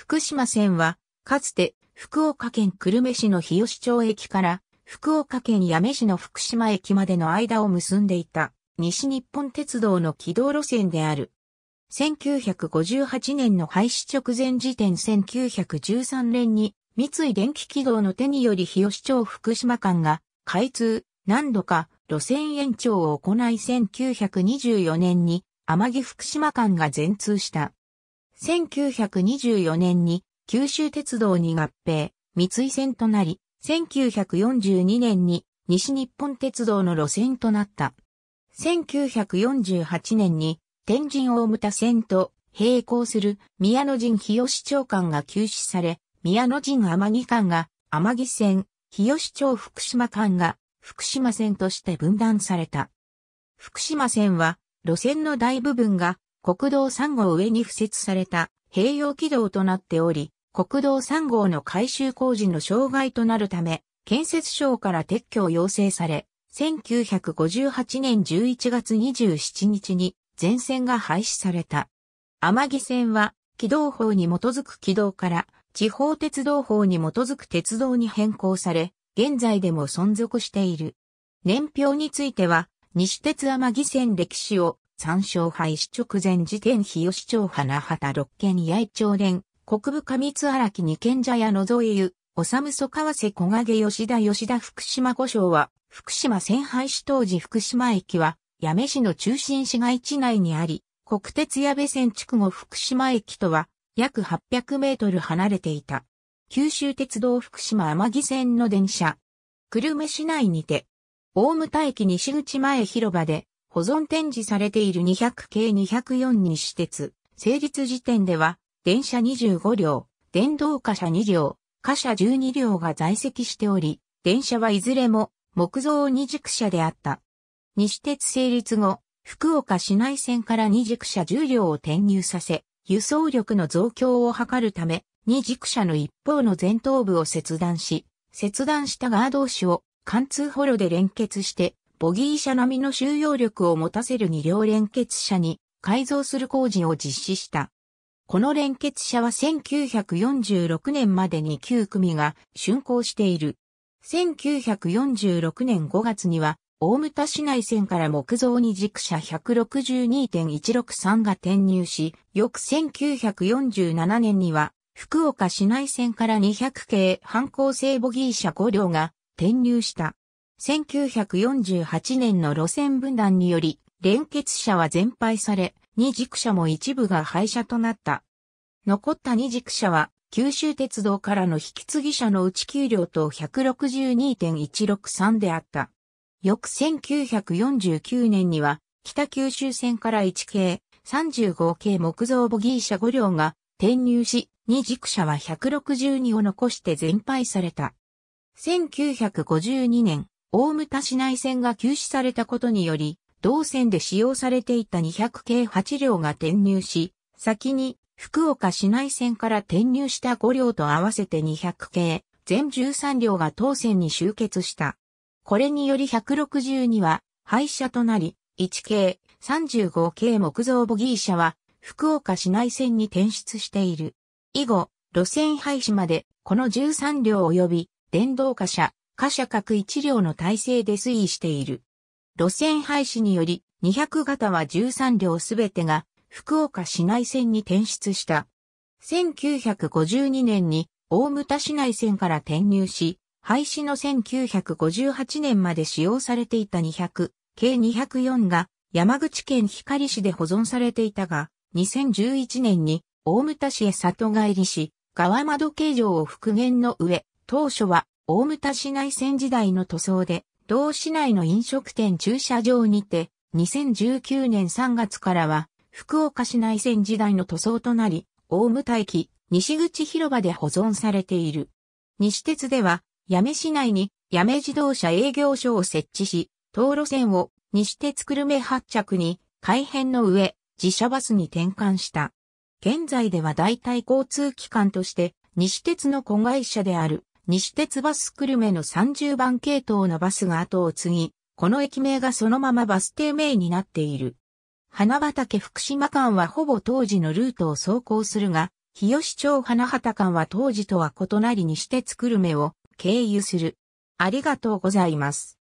福島線は、かつて福岡県久留米市の日吉町駅から福岡県八女市の福島駅までの間を結んでいた西日本鉄道の軌道路線である。1958年の廃止直前時点1913年に三井電気軌道の手により日吉町福島間が開通、何度か路線延長を行い1924年に天城福島間が全通した。1924年に九州鉄道に合併、三井線となり、1942年に西日本鉄道の路線となった。1948年に天神大牟田線と並行する宮野陣日吉町間が休止され、宮野陣天城間が天城線、日吉町福島間が福島線として分断された。福島線は路線の大部分が国道3号上に付設された併用軌道となっており、国道3号の改修工事の障害となるため、建設省から撤去を要請され、1958年11月27日に全線が廃止された。天城線は、軌道法に基づく軌道から、地方鉄道法に基づく鉄道に変更され、現在でも存続している。年表については、西鉄天城線歴史を三勝廃止直前時点日吉町花畑六軒八重町連、国部上津荒木二軒茶屋野添湯、おさむそ川瀬小陰吉田吉田福島五章は、福島線廃市当時福島駅は、八女市の中心市街地内にあり、国鉄矢部線筑後福島駅とは、約800メートル離れていた。九州鉄道福島天城線の電車。久留米市内にて、大牟田駅西口前広場で、保存展示されている200系204施設、成立時点では、電車25両、電動貨車2両、貨車12両が在籍しており、電車はいずれも木造二軸車であった。西鉄成立後、福岡市内線から二軸車10両を転入させ、輸送力の増強を図るため、二軸車の一方の前頭部を切断し、切断したガード紙を貫通ホロで連結して、ボギー車並みの収容力を持たせる2両連結車に改造する工事を実施した。この連結車は1946年までに9組が竣工している。1946年5月には、大牟田市内線から木造に軸車162.163が転入し、翌1947年には、福岡市内線から200系半抗性ボギー車5両が転入した。1948年の路線分断により、連結車は全廃され、二軸車も一部が廃車となった。残った二軸車は、九州鉄道からの引き継ぎ車の内給料と162.163であった。翌1949年には、北九州線から1系、35系木造ボギー車5両が転入し、二軸車は162を残して全廃された。1952年、大牟田市内線が休止されたことにより、同線で使用されていた200系8両が転入し、先に福岡市内線から転入した5両と合わせて200系、全13両が当線に集結した。これにより162は廃車となり、1系、35系木造ボギー車は福岡市内線に転出している。以後、路線廃止までこの13両及び電動化車、貨車各一両の体制で推移している。路線廃止により、200型は13両すべてが福岡市内線に転出した。1952年に大牟田市内線から転入し、廃止の1958年まで使用されていた200、計204が山口県光市で保存されていたが、2011年に大牟田市へ里帰りし、川窓形状を復元の上、当初は大牟田市内線時代の塗装で、同市内の飲食店駐車場にて、2019年3月からは、福岡市内線時代の塗装となり、大牟田駅、西口広場で保存されている。西鉄では、八女市内に、八女自動車営業所を設置し、道路線を西鉄久留米発着に、改変の上、自社バスに転換した。現在では代替交通機関として、西鉄の子会社である西鉄バス久留米の30番系統のバスが後を継ぎ、この駅名がそのままバス停名になっている。花畑福島間はほぼ当時のルートを走行するが、日吉町花畑間は当時とは異なり西鉄クルメを経由する。ありがとうございます。